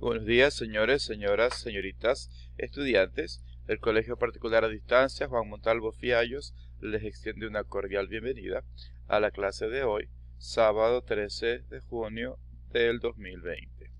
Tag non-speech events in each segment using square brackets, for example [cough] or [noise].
Buenos días, señores, señoras, señoritas, estudiantes del Colegio Particular a Distancia, Juan Montalvo Fiallos, les extiende una cordial bienvenida a la clase de hoy, sábado 13 de junio del 2020.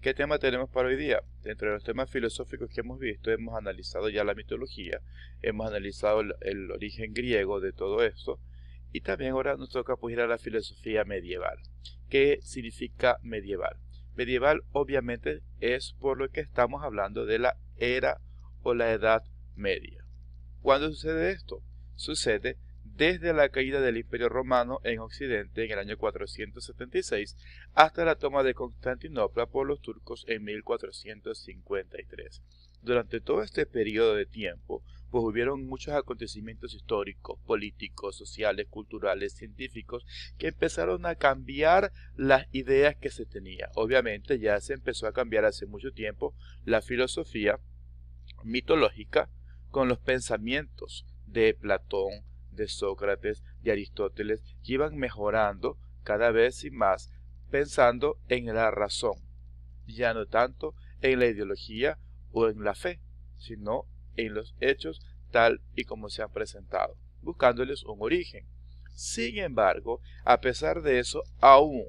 ¿Qué tema tenemos para hoy día? Dentro de los temas filosóficos que hemos visto, hemos analizado ya la mitología, hemos analizado el, origen griego de todo esto, y también ahora nos toca pues a la filosofía medieval. ¿Qué significa medieval? medieval obviamente es por lo que estamos hablando de la era o la edad media. ¿Cuándo sucede esto? Sucede desde la caída del Imperio Romano en Occidente en el año 476 hasta la toma de Constantinopla por los turcos en 1453. Durante todo este periodo de tiempo, pues hubieron muchos acontecimientos históricos, políticos, sociales, culturales, científicos, que empezaron a cambiar las ideas que se tenía. Obviamente ya se empezó a cambiar hace mucho tiempo la filosofía mitológica con los pensamientos de Platón, de Sócrates, de Aristóteles, que iban mejorando cada vez y más, pensando en la razón, ya no tanto en la ideología o en la fe, sino en los hechos tal y como se han presentado, buscándoles un origen. Sin embargo, a pesar de eso, aún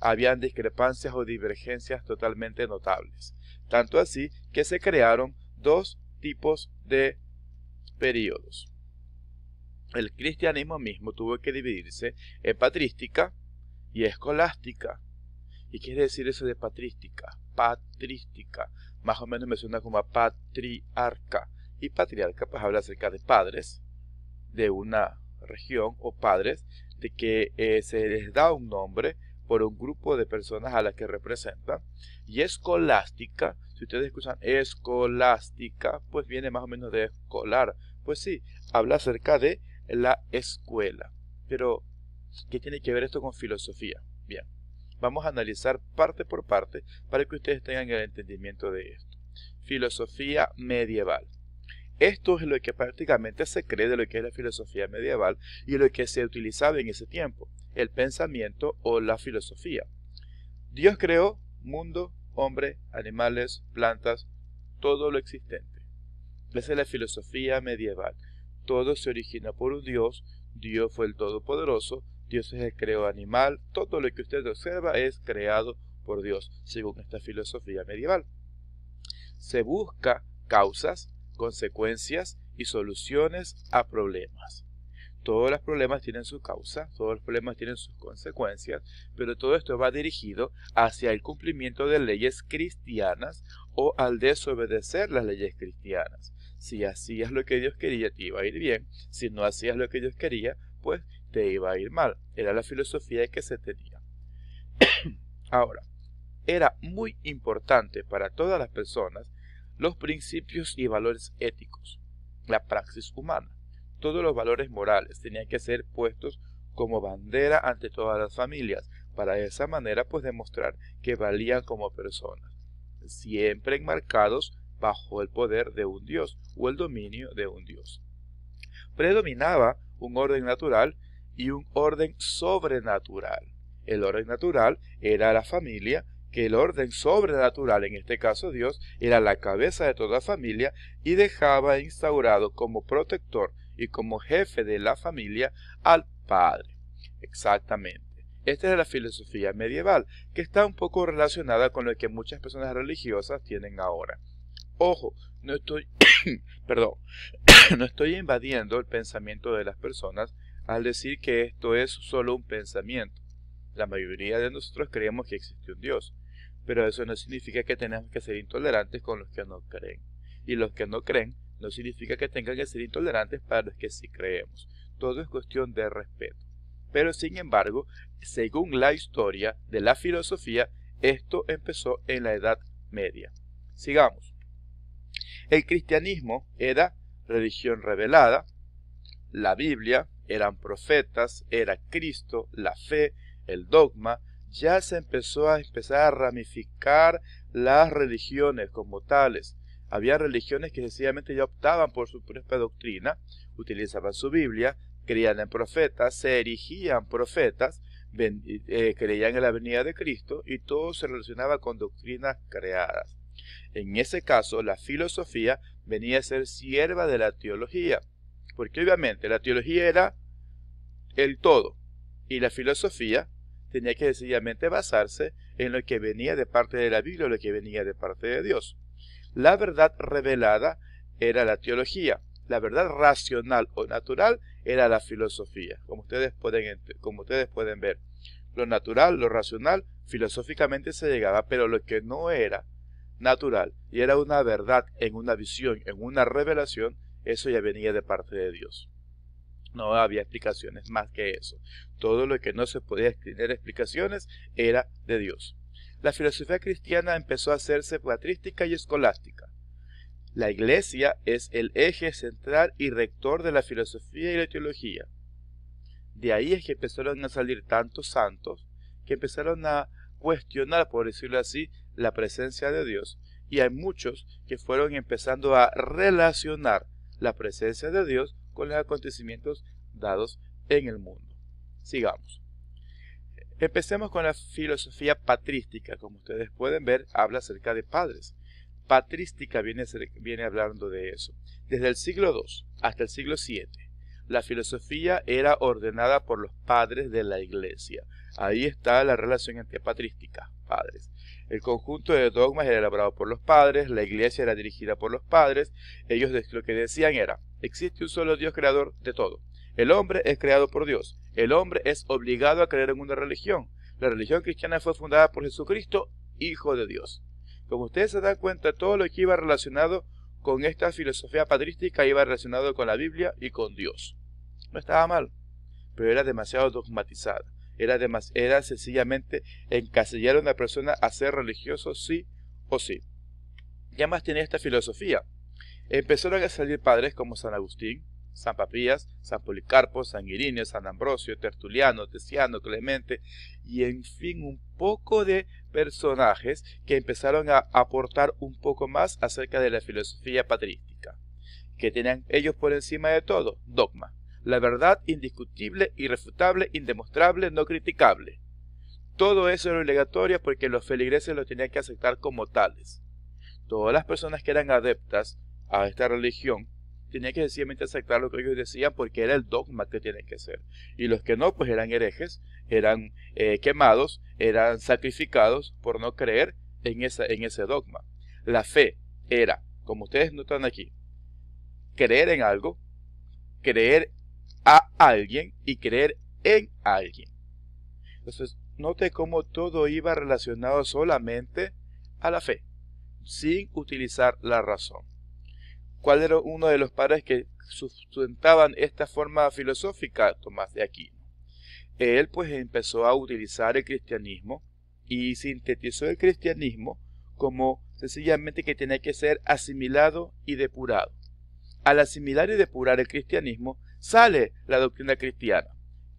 habían discrepancias o divergencias totalmente notables, tanto así que se crearon dos tipos de periodos. El cristianismo mismo tuvo que dividirse en patrística y escolástica. ¿Y qué quiere decir eso de patrística? Patrística. Más o menos me suena como patriarca y patriarca pues habla acerca de padres de una región o padres de que eh, se les da un nombre por un grupo de personas a las que representan. Y escolástica, si ustedes escuchan escolástica, pues viene más o menos de escolar. Pues sí, habla acerca de la escuela. Pero, ¿qué tiene que ver esto con filosofía? Bien, vamos a analizar parte por parte para que ustedes tengan el entendimiento de esto. Filosofía medieval. Esto es lo que prácticamente se cree de lo que es la filosofía medieval y lo que se utilizaba en ese tiempo, el pensamiento o la filosofía. Dios creó mundo, hombre, animales, plantas, todo lo existente. Esa es la filosofía medieval. Todo se origina por un Dios, Dios fue el Todopoderoso, Dios es el creador animal, todo lo que usted observa es creado por Dios, según esta filosofía medieval. Se busca causas consecuencias y soluciones a problemas. Todos los problemas tienen su causa, todos los problemas tienen sus consecuencias, pero todo esto va dirigido hacia el cumplimiento de leyes cristianas o al desobedecer las leyes cristianas. Si hacías lo que Dios quería, te iba a ir bien. Si no hacías lo que Dios quería, pues te iba a ir mal. Era la filosofía que se tenía. [coughs] Ahora, era muy importante para todas las personas los principios y valores éticos, la praxis humana. Todos los valores morales tenían que ser puestos como bandera ante todas las familias, para de esa manera pues demostrar que valían como personas, siempre enmarcados bajo el poder de un dios o el dominio de un dios. Predominaba un orden natural y un orden sobrenatural. El orden natural era la familia que el orden sobrenatural, en este caso Dios, era la cabeza de toda familia y dejaba instaurado como protector y como jefe de la familia al Padre. Exactamente. Esta es la filosofía medieval, que está un poco relacionada con lo que muchas personas religiosas tienen ahora. Ojo, no estoy, [coughs] perdón, [coughs] no estoy invadiendo el pensamiento de las personas al decir que esto es solo un pensamiento. La mayoría de nosotros creemos que existe un Dios. Pero eso no significa que tenemos que ser intolerantes con los que no creen. Y los que no creen no significa que tengan que ser intolerantes para los que sí creemos. Todo es cuestión de respeto. Pero sin embargo, según la historia de la filosofía, esto empezó en la Edad Media. Sigamos. El cristianismo era religión revelada, la Biblia eran profetas, era Cristo, la fe, el dogma, ya se empezó a empezar a ramificar las religiones como tales. Había religiones que sencillamente ya optaban por su propia doctrina, utilizaban su Biblia, creían en profetas, se erigían profetas, eh, creían en la venida de Cristo y todo se relacionaba con doctrinas creadas. En ese caso, la filosofía venía a ser sierva de la teología, porque obviamente la teología era el todo y la filosofía tenía que sencillamente basarse en lo que venía de parte de la Biblia o lo que venía de parte de Dios. La verdad revelada era la teología, la verdad racional o natural era la filosofía, como ustedes pueden, como ustedes pueden ver. Lo natural, lo racional, filosóficamente se llegaba, pero lo que no era natural y era una verdad en una visión, en una revelación, eso ya venía de parte de Dios no había explicaciones más que eso. Todo lo que no se podía escribir explicaciones era de Dios. La filosofía cristiana empezó a hacerse patrística y escolástica. La iglesia es el eje central y rector de la filosofía y la teología. De ahí es que empezaron a salir tantos santos que empezaron a cuestionar, por decirlo así, la presencia de Dios. Y hay muchos que fueron empezando a relacionar la presencia de Dios con los acontecimientos dados en el mundo. Sigamos. Empecemos con la filosofía patrística. Como ustedes pueden ver, habla acerca de padres. Patrística viene, hablando de eso. Desde el siglo II hasta el siglo VII, la filosofía era ordenada por los padres de la iglesia. Ahí está la relación antipatrística, padres. El conjunto de dogmas era elaborado por los padres, la iglesia era dirigida por los padres, ellos lo que decían era, existe un solo Dios creador de todo. El hombre es creado por Dios, el hombre es obligado a creer en una religión. La religión cristiana fue fundada por Jesucristo, Hijo de Dios. Como ustedes se dan cuenta, todo lo que iba relacionado con esta filosofía patrística iba relacionado con la Biblia y con Dios. No estaba mal, pero era demasiado dogmatizada. Era, era sencillamente encasillar a una persona a ser religioso sí o sí. Ya más tenía esta filosofía. Empezaron a salir padres como San Agustín, San Papías, San Policarpo, San Irineo, San Ambrosio, Tertuliano, Tesiano, Clemente, y en fin un poco de personajes que empezaron a aportar un poco más acerca de la filosofía patrística, que tenían ellos por encima de todo, dogma la verdad indiscutible, irrefutable, indemostrable, no criticable. Todo eso era obligatorio porque los feligreses lo tenían que aceptar como tales. Todas las personas que eran adeptas a esta religión tenían que sencillamente aceptar lo que ellos decían porque era el dogma que tienen que ser. Y los que no, pues eran herejes, eran eh, quemados, eran sacrificados por no creer en, esa, en ese dogma. La fe era, como ustedes notan aquí, creer en algo, creer a alguien y creer en alguien. Entonces, note cómo todo iba relacionado solamente a la fe, sin utilizar la razón. ¿Cuál era uno de los padres que sustentaban esta forma filosófica? Tomás de Aquino. Él pues empezó a utilizar el cristianismo y sintetizó el cristianismo como sencillamente que tenía que ser asimilado y depurado. Al asimilar y depurar el cristianismo, sale la doctrina cristiana.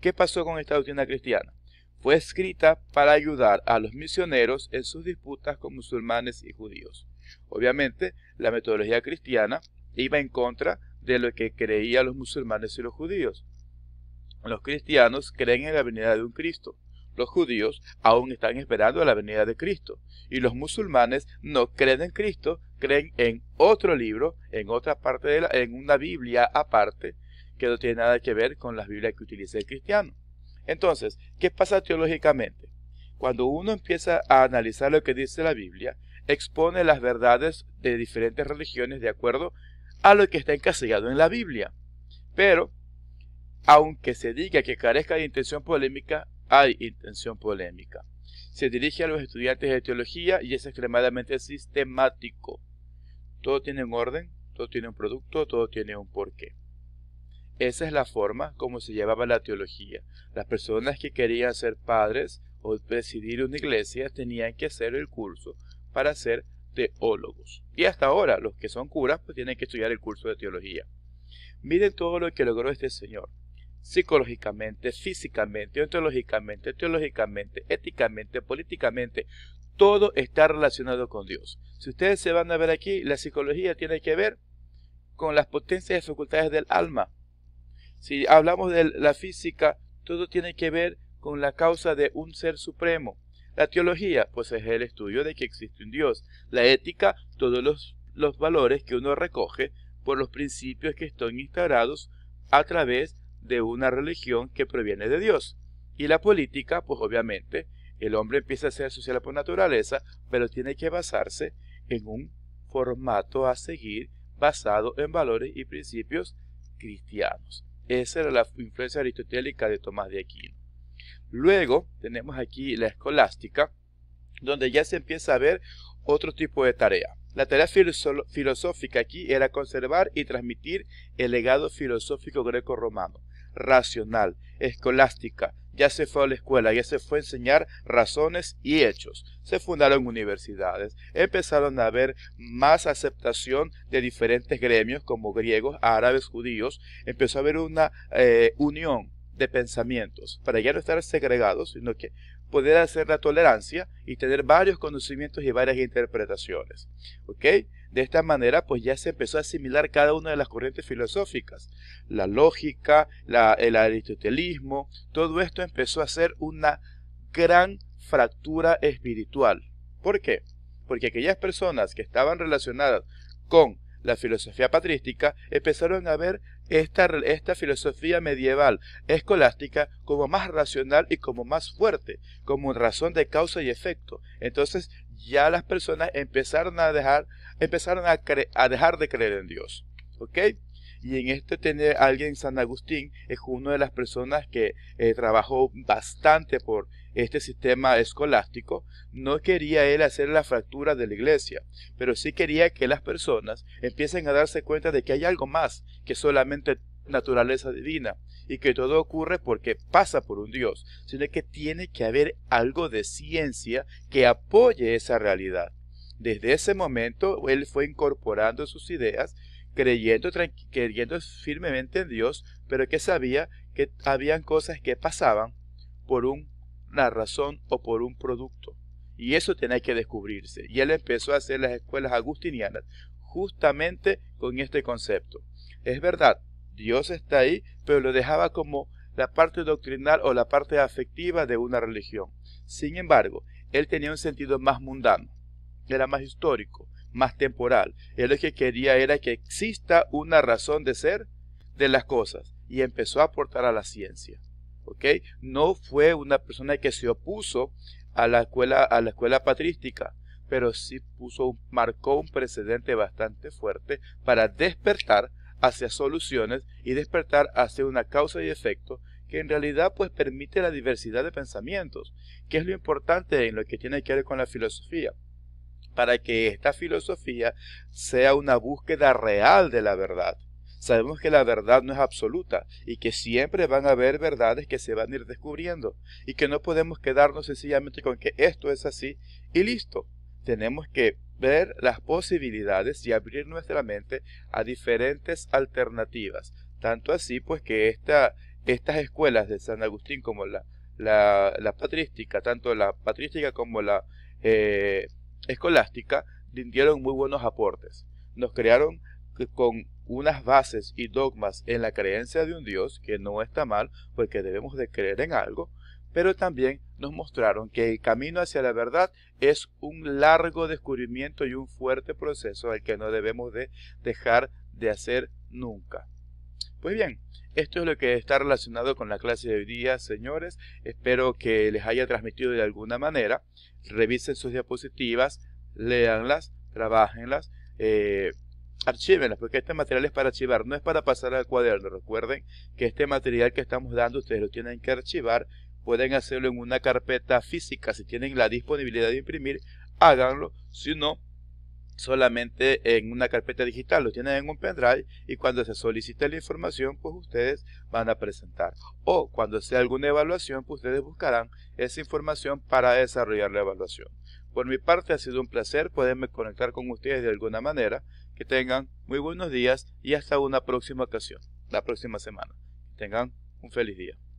¿Qué pasó con esta doctrina cristiana? Fue escrita para ayudar a los misioneros en sus disputas con musulmanes y judíos. Obviamente, la metodología cristiana iba en contra de lo que creían los musulmanes y los judíos. Los cristianos creen en la venida de un Cristo. Los judíos aún están esperando la venida de Cristo. Y los musulmanes no creen en Cristo, creen en otro libro, en otra parte de la, en una Biblia aparte, que no tiene nada que ver con las Biblias que utiliza el cristiano. Entonces, ¿qué pasa teológicamente? Cuando uno empieza a analizar lo que dice la Biblia, expone las verdades de diferentes religiones de acuerdo a lo que está encasillado en la Biblia. Pero, aunque se diga que carezca de intención polémica, hay intención polémica. Se dirige a los estudiantes de teología y es extremadamente sistemático. Todo tiene un orden, todo tiene un producto, todo tiene un porqué. Esa es la forma como se llevaba la teología. Las personas que querían ser padres o presidir una iglesia tenían que hacer el curso para ser teólogos. Y hasta ahora los que son curas pues tienen que estudiar el curso de teología. Miren todo lo que logró este señor. Psicológicamente, físicamente, ontológicamente, teológicamente, éticamente, políticamente, todo está relacionado con Dios. Si ustedes se van a ver aquí, la psicología tiene que ver con las potencias y facultades del alma. Si hablamos de la física, todo tiene que ver con la causa de un ser supremo. La teología, pues es el estudio de que existe un Dios. La ética, todos los, valores que uno recoge por los principios que están instaurados a través de una religión que proviene de Dios. Y la política, pues obviamente, el hombre empieza a ser social por naturaleza, pero tiene que basarse en un formato a seguir basado en valores y principios cristianos. Esa era la influencia aristotélica de Tomás de Aquino. Luego tenemos aquí la escolástica, donde ya se empieza a ver otro tipo de tarea. La tarea filosófica aquí era conservar y transmitir el legado filosófico greco-romano, racional, escolástica, ya se fue a la escuela, ya se fue a enseñar razones y hechos. Se fundaron universidades, empezaron a haber más aceptación de diferentes gremios como griegos, árabes, judíos, empezó a haber una eh, unión de pensamientos para ya no estar segregados, sino que poder hacer la tolerancia y tener varios conocimientos y varias interpretaciones. ¿Ok? De esta manera, pues ya se empezó a asimilar cada una de las corrientes filosóficas. La lógica, el aristotelismo, todo esto empezó a ser una gran fractura espiritual. ¿Por qué? Porque aquellas personas que estaban relacionadas con la filosofía patrística empezaron a ver esta, esta, filosofía medieval escolástica como más racional y como más fuerte, como razón de causa y efecto. Entonces ya las personas empezaron a dejar, empezaron a, dejar de creer en Dios. ¿Ok? Y en este tener alguien San Agustín es una de las personas que eh, trabajó bastante por este sistema escolástico. No quería él hacer la fractura de la iglesia, pero sí quería que las personas empiecen a darse cuenta de que hay algo más que solamente naturaleza divina y que todo ocurre porque pasa por un Dios, sino que tiene que haber algo de ciencia que apoye esa realidad. Desde ese momento él fue incorporando sus ideas, creyendo, creyendo firmemente en Dios, pero que sabía que habían cosas que pasaban por una razón o por un producto. Y eso tenía que descubrirse. Y él empezó a hacer las escuelas agustinianas justamente con este concepto. Es verdad, Dios está ahí, pero lo dejaba como la parte doctrinal o la parte afectiva de una religión. Sin embargo, él tenía un sentido más mundano, era más histórico, más temporal. Él lo que quería era que exista una razón de ser de las cosas y empezó a aportar a la ciencia. ¿ok? No fue una persona que se opuso a la escuela, a la escuela patrística, pero sí puso, marcó un precedente bastante fuerte para despertar hacia soluciones y despertar hacia una causa y efecto que en realidad pues permite la diversidad de pensamientos, que es lo importante en lo que tiene que ver con la filosofía, para que esta filosofía sea una búsqueda real de la verdad. Sabemos que la verdad no es absoluta y que siempre van a haber verdades que se van a ir descubriendo y que no podemos quedarnos sencillamente con que esto es así y listo. Tenemos que ver las posibilidades y abrir nuestra mente a diferentes alternativas. Tanto así, pues que esta, estas escuelas de San Agustín como la, la, patrística, tanto la patrística como la eh, escolástica, dieron muy buenos aportes. Nos crearon con unas bases y dogmas en la creencia de un Dios, que no está mal, porque debemos de creer en algo, pero también nos mostraron que el camino hacia la verdad es un largo descubrimiento y un fuerte proceso al que no debemos de dejar de hacer nunca. Pues bien, esto es lo que está relacionado con la clase de hoy día, señores. Espero que les haya transmitido de alguna manera. Revisen sus diapositivas, léanlas, trabajenlas, eh, archívenlas, porque este material es para archivar, no es para pasar al cuaderno. Recuerden que este material que estamos dando ustedes lo tienen que archivar pueden hacerlo en una carpeta física. Si tienen la disponibilidad de imprimir, háganlo. Si no, solamente en una carpeta digital, lo tienen en un pendrive y cuando se solicite la información, pues ustedes van a presentar. O cuando sea alguna evaluación, pues ustedes buscarán esa información para desarrollar la evaluación. Por mi parte ha sido un placer poderme conectar con ustedes de alguna manera. Que tengan muy buenos días y hasta una próxima ocasión, la próxima semana. tengan un feliz día.